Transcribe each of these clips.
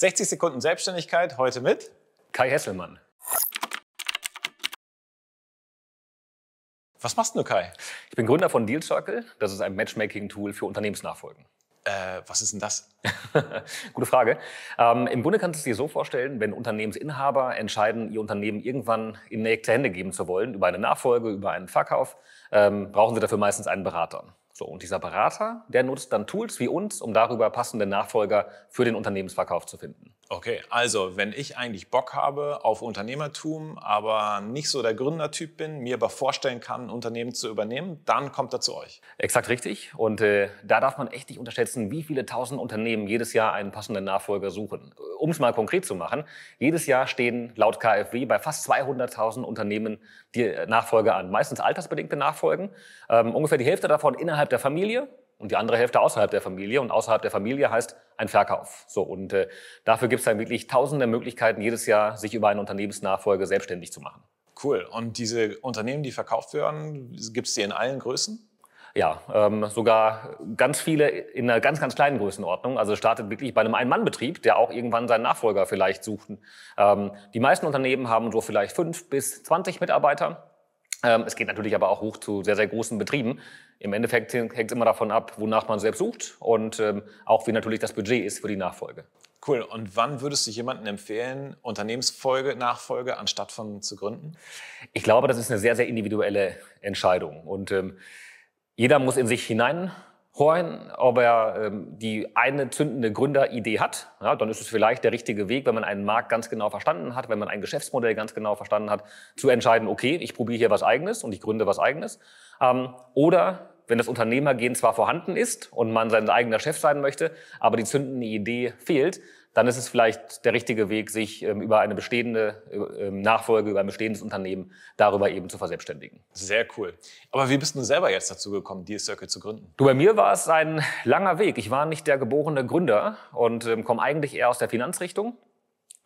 60 Sekunden Selbstständigkeit heute mit Kai Hesselmann. Was machst du, Kai? Ich bin Gründer von Deal Circle. Das ist ein Matchmaking-Tool für Unternehmensnachfolgen. Äh, was ist denn das? Gute Frage. Ähm, Im Grunde kannst du es dir so vorstellen, wenn Unternehmensinhaber entscheiden, ihr Unternehmen irgendwann in nächste Hände geben zu wollen, über eine Nachfolge, über einen Verkauf, ähm, brauchen sie dafür meistens einen Berater. So, und dieser Berater, der nutzt dann Tools wie uns, um darüber passende Nachfolger für den Unternehmensverkauf zu finden. Okay, also wenn ich eigentlich Bock habe auf Unternehmertum, aber nicht so der Gründertyp bin, mir aber vorstellen kann, ein Unternehmen zu übernehmen, dann kommt er zu euch. Exakt richtig. Und äh, da darf man echt nicht unterschätzen, wie viele tausend Unternehmen jedes Jahr einen passenden Nachfolger suchen. Äh, um es mal konkret zu machen, jedes Jahr stehen laut KfW bei fast 200.000 Unternehmen die äh, Nachfolger an. Meistens altersbedingte Nachfolgen. Ähm, ungefähr die Hälfte davon innerhalb der Familie und die andere Hälfte außerhalb der Familie. Und außerhalb der Familie heißt ein Verkauf. So, und äh, dafür gibt es dann wirklich tausende Möglichkeiten, jedes Jahr sich über eine Unternehmensnachfolge selbstständig zu machen. Cool. Und diese Unternehmen, die verkauft werden, gibt es die in allen Größen? Ja, ähm, sogar ganz viele in einer ganz, ganz kleinen Größenordnung. Also startet wirklich bei einem Ein-Mann-Betrieb, der auch irgendwann seinen Nachfolger vielleicht sucht. Ähm, die meisten Unternehmen haben so vielleicht fünf bis zwanzig Mitarbeiter. Ähm, es geht natürlich aber auch hoch zu sehr, sehr großen Betrieben. Im Endeffekt hängt es immer davon ab, wonach man selbst sucht und ähm, auch wie natürlich das Budget ist für die Nachfolge. Cool. Und wann würdest du jemandem empfehlen, Unternehmensfolge, Nachfolge anstatt von zu gründen? Ich glaube, das ist eine sehr, sehr individuelle Entscheidung. Und ähm, jeder muss in sich hinein Horn, ob er ähm, die eine zündende Gründeridee hat, ja, dann ist es vielleicht der richtige Weg, wenn man einen Markt ganz genau verstanden hat, wenn man ein Geschäftsmodell ganz genau verstanden hat, zu entscheiden, okay, ich probiere hier was Eigenes und ich gründe was Eigenes. Ähm, oder wenn das Unternehmergehen zwar vorhanden ist und man sein eigener Chef sein möchte, aber die zündende Idee fehlt, dann ist es vielleicht der richtige Weg, sich ähm, über eine bestehende äh, ähm, Nachfolge, über ein bestehendes Unternehmen darüber eben zu verselbstständigen. Sehr cool. Aber wie bist du selber jetzt dazu gekommen, Deal Circle zu gründen? Du, bei mir war es ein langer Weg. Ich war nicht der geborene Gründer und ähm, komme eigentlich eher aus der Finanzrichtung,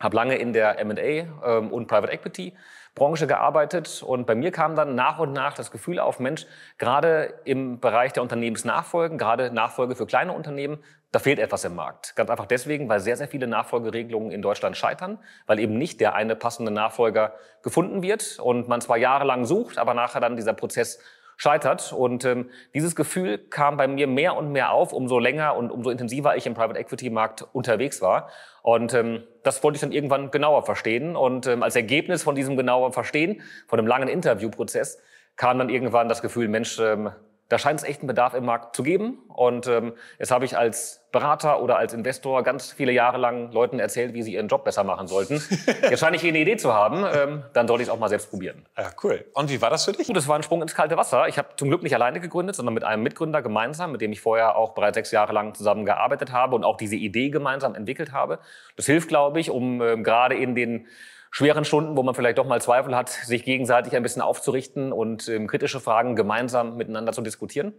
habe lange in der M&A und Private Equity Branche gearbeitet und bei mir kam dann nach und nach das Gefühl auf, Mensch, gerade im Bereich der Unternehmensnachfolgen, gerade Nachfolge für kleine Unternehmen, da fehlt etwas im Markt. Ganz einfach deswegen, weil sehr, sehr viele Nachfolgeregelungen in Deutschland scheitern, weil eben nicht der eine passende Nachfolger gefunden wird und man zwar jahrelang sucht, aber nachher dann dieser Prozess scheitert. Und ähm, dieses Gefühl kam bei mir mehr und mehr auf, umso länger und umso intensiver ich im Private Equity Markt unterwegs war. Und ähm, das wollte ich dann irgendwann genauer verstehen. Und ähm, als Ergebnis von diesem genauen Verstehen, von einem langen Interviewprozess, kam dann irgendwann das Gefühl, Mensch, ähm, da scheint es echt einen Bedarf im Markt zu geben. Und ähm, jetzt habe ich als Berater oder als Investor ganz viele Jahre lang Leuten erzählt, wie sie ihren Job besser machen sollten. Jetzt scheine ich hier eine Idee zu haben, ähm, dann sollte ich es auch mal selbst probieren. Ja, ah, cool. Und wie war das für dich? Gut, das war ein Sprung ins kalte Wasser. Ich habe zum Glück nicht alleine gegründet, sondern mit einem Mitgründer gemeinsam, mit dem ich vorher auch bereits sechs Jahre lang zusammen gearbeitet habe und auch diese Idee gemeinsam entwickelt habe. Das hilft, glaube ich, um ähm, gerade in den schweren Stunden, wo man vielleicht doch mal Zweifel hat, sich gegenseitig ein bisschen aufzurichten und ähm, kritische Fragen gemeinsam miteinander zu diskutieren?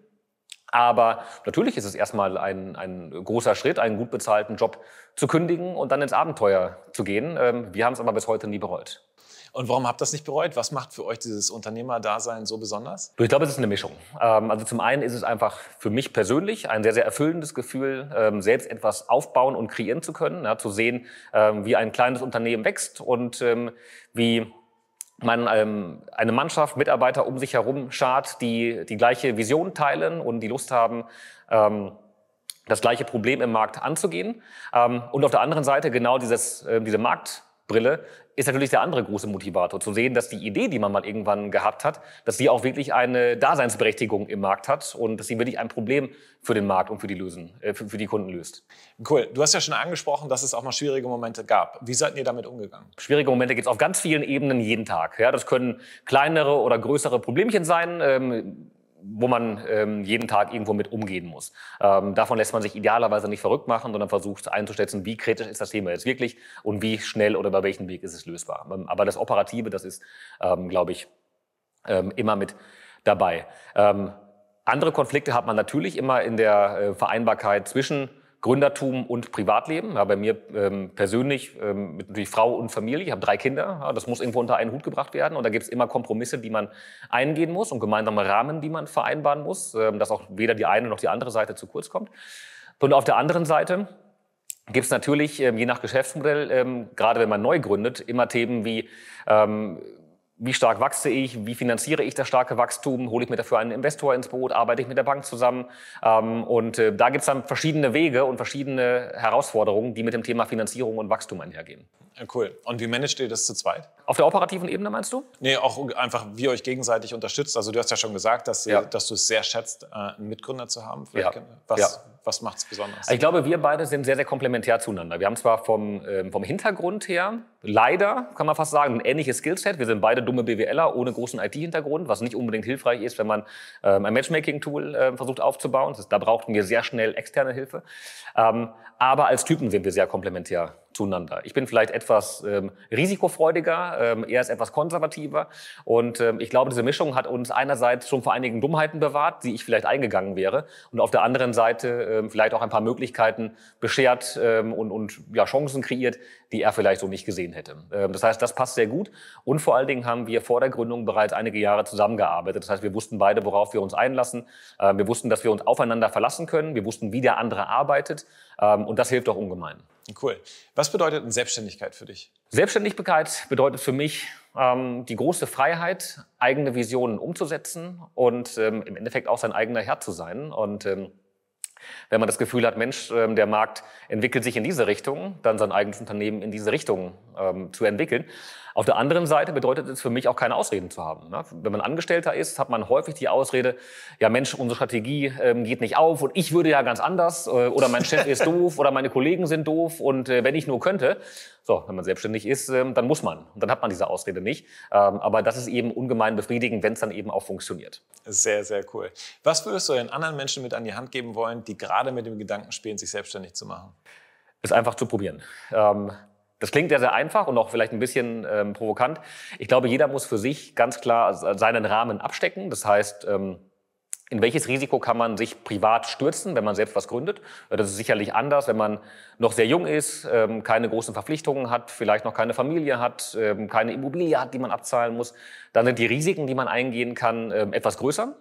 Aber natürlich ist es erstmal ein, ein großer Schritt, einen gut bezahlten Job zu kündigen und dann ins Abenteuer zu gehen. Ähm, wir haben es aber bis heute nie bereut. Und warum habt ihr das nicht bereut? Was macht für euch dieses Unternehmerdasein so besonders? Ich glaube, es ist eine Mischung. Ähm, also zum einen ist es einfach für mich persönlich ein sehr, sehr erfüllendes Gefühl, ähm, selbst etwas aufbauen und kreieren zu können, zu sehen, wie ein kleines Unternehmen wächst und wie man ähm, eine Mannschaft, Mitarbeiter um sich herum schart, die die gleiche Vision teilen und die Lust haben, ähm, das gleiche Problem im Markt anzugehen. Ähm, und auf der anderen Seite genau dieses, äh, diese Markt Brille, ist natürlich der andere große Motivator. Zu sehen, dass die Idee, die man mal irgendwann gehabt hat, dass sie auch wirklich eine Daseinsberechtigung im Markt hat und dass sie wirklich ein Problem für den Markt und für die, lösen, äh, für, für die Kunden löst. Cool. Du hast ja schon angesprochen, dass es auch mal schwierige Momente gab. Wie seid ihr damit umgegangen? Schwierige Momente gibt es auf ganz vielen Ebenen jeden Tag. Ja, das können kleinere oder größere Problemchen sein. Ähm, wo man ähm, jeden Tag irgendwo mit umgehen muss. Ähm, davon lässt man sich idealerweise nicht verrückt machen, sondern versucht einzuschätzen, wie kritisch ist das Thema jetzt wirklich und wie schnell oder bei welchem Weg ist es lösbar. Ähm, aber das Operative, das ist, ähm, glaube ich, ähm, immer mit dabei. Ähm, andere Konflikte hat man natürlich immer in der äh, Vereinbarkeit zwischen Gründertum und Privatleben. Ja, bei mir ähm, persönlich ähm, mit natürlich Frau und Familie. Ich habe drei Kinder. Ja, das muss irgendwo unter einen Hut gebracht werden. Und da gibt es immer Kompromisse, die man eingehen muss und gemeinsame Rahmen, die man vereinbaren muss, ähm, dass auch weder die eine noch die andere Seite zu kurz kommt. Und auf der anderen Seite gibt es natürlich, ähm, je nach Geschäftsmodell, ähm, gerade wenn man neu gründet, immer Themen wie ähm, wie stark wachse ich, wie finanziere ich das starke Wachstum, hole ich mir dafür einen Investor ins Boot, arbeite ich mit der Bank zusammen. Ähm, und äh, da gibt es dann verschiedene Wege und verschiedene Herausforderungen, die mit dem Thema Finanzierung und Wachstum einhergehen. Cool. Und wie managt ihr das zu zweit? Auf der operativen Ebene meinst du? Nee, auch einfach, wie ihr euch gegenseitig unterstützt. Also du hast ja schon gesagt, dass, äh, ja. dass du es sehr schätzt, äh, einen Mitgründer zu haben. Vielleicht ja. Was, ja was macht es besonders? Ich glaube, wir beide sind sehr, sehr komplementär zueinander. Wir haben zwar vom, ähm, vom Hintergrund her, leider kann man fast sagen, ein ähnliches Skillset. Wir sind beide dumme BWLer ohne großen IT-Hintergrund, was nicht unbedingt hilfreich ist, wenn man ähm, ein Matchmaking-Tool äh, versucht aufzubauen. Das, da brauchten wir sehr schnell externe Hilfe. Ähm, aber als Typen sind wir sehr komplementär zueinander. Ich bin vielleicht etwas ähm, risikofreudiger, ähm, er ist etwas konservativer. Und ähm, ich glaube, diese Mischung hat uns einerseits schon vor einigen Dummheiten bewahrt, die ich vielleicht eingegangen wäre, und auf der anderen Seite ähm, vielleicht auch ein paar Möglichkeiten beschert ähm, und, und ja, Chancen kreiert, die er vielleicht so nicht gesehen hätte. Ähm, das heißt, das passt sehr gut. Und vor allen Dingen haben wir vor der Gründung bereits einige Jahre zusammengearbeitet. Das heißt, wir wussten beide, worauf wir uns einlassen. Ähm, wir wussten, dass wir uns aufeinander verlassen können. Wir wussten, wie der andere arbeitet. Ähm, und das hilft auch ungemein. Cool. Was bedeutet Selbstständigkeit für dich? Selbstständigkeit bedeutet für mich ähm, die große Freiheit, eigene Visionen umzusetzen und ähm, im Endeffekt auch sein eigener Herr zu sein. Und ähm, wenn man das Gefühl hat, Mensch, ähm, der Markt entwickelt sich in diese Richtung, dann sein eigenes Unternehmen in diese Richtung ähm, zu entwickeln. Auf der anderen Seite bedeutet es für mich auch keine Ausreden zu haben. Ne? Wenn man Angestellter ist, hat man häufig die Ausrede, ja Mensch, unsere Strategie ähm, geht nicht auf und ich würde ja ganz anders äh, oder mein Chef ist doof oder meine Kollegen sind doof und äh, wenn ich nur könnte. So, wenn man selbstständig ist, ähm, dann muss man und dann hat man diese Ausrede nicht. Ähm, aber das ist eben ungemein befriedigend, wenn es dann eben auch funktioniert. Sehr, sehr cool. Was würdest du den anderen Menschen mit an die Hand geben wollen, die gerade mit dem Gedanken spielen, sich selbstständig zu machen? Es einfach zu probieren. Ähm, das klingt ja sehr einfach und auch vielleicht ein bisschen ähm, provokant. Ich glaube, jeder muss für sich ganz klar seinen Rahmen abstecken. Das heißt, ähm, in welches Risiko kann man sich privat stürzen, wenn man selbst was gründet? Das ist sicherlich anders, wenn man noch sehr jung ist, ähm, keine großen Verpflichtungen hat, vielleicht noch keine Familie hat, ähm, keine Immobilie hat, die man abzahlen muss. Dann sind die Risiken, die man eingehen kann, ähm, etwas größer.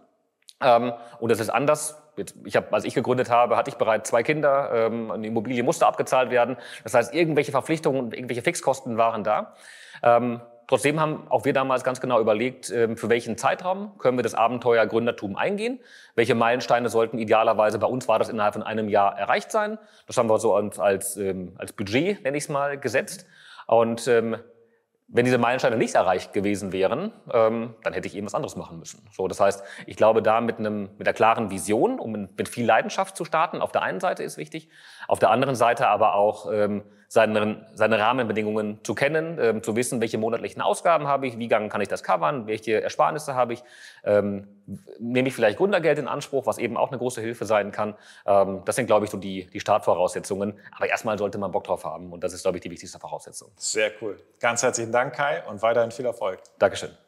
Und das ist anders, jetzt, ich hab, als ich gegründet habe, hatte ich bereits zwei Kinder, ähm, eine Immobilie musste abgezahlt werden. Das heißt, irgendwelche Verpflichtungen und irgendwelche Fixkosten waren da. Ähm, trotzdem haben auch wir damals ganz genau überlegt, ähm, für welchen Zeitraum können wir das Abenteuer Gründertum eingehen, welche Meilensteine sollten idealerweise, bei uns war das innerhalb von einem Jahr erreicht sein. Das haben wir so als, als, ähm, als Budget, nenne ich es mal, gesetzt. Und ähm, wenn diese Meilensteine nicht erreicht gewesen wären, ähm, dann hätte ich eben was anderes machen müssen. So, das heißt, ich glaube, da mit, einem, mit einer klaren Vision, um mit viel Leidenschaft zu starten, auf der einen Seite ist wichtig, auf der anderen Seite aber auch ähm, seinen, seine Rahmenbedingungen zu kennen, ähm, zu wissen, welche monatlichen Ausgaben habe ich, wie kann ich das covern, welche Ersparnisse habe ich, ähm, nehme ich vielleicht Grundergeld in Anspruch, was eben auch eine große Hilfe sein kann. Ähm, das sind, glaube ich, so die, die Startvoraussetzungen. Aber erstmal sollte man Bock drauf haben und das ist, glaube ich, die wichtigste Voraussetzung. Sehr cool. Ganz herzlichen Dank, Kai, und weiterhin viel Erfolg. Dankeschön.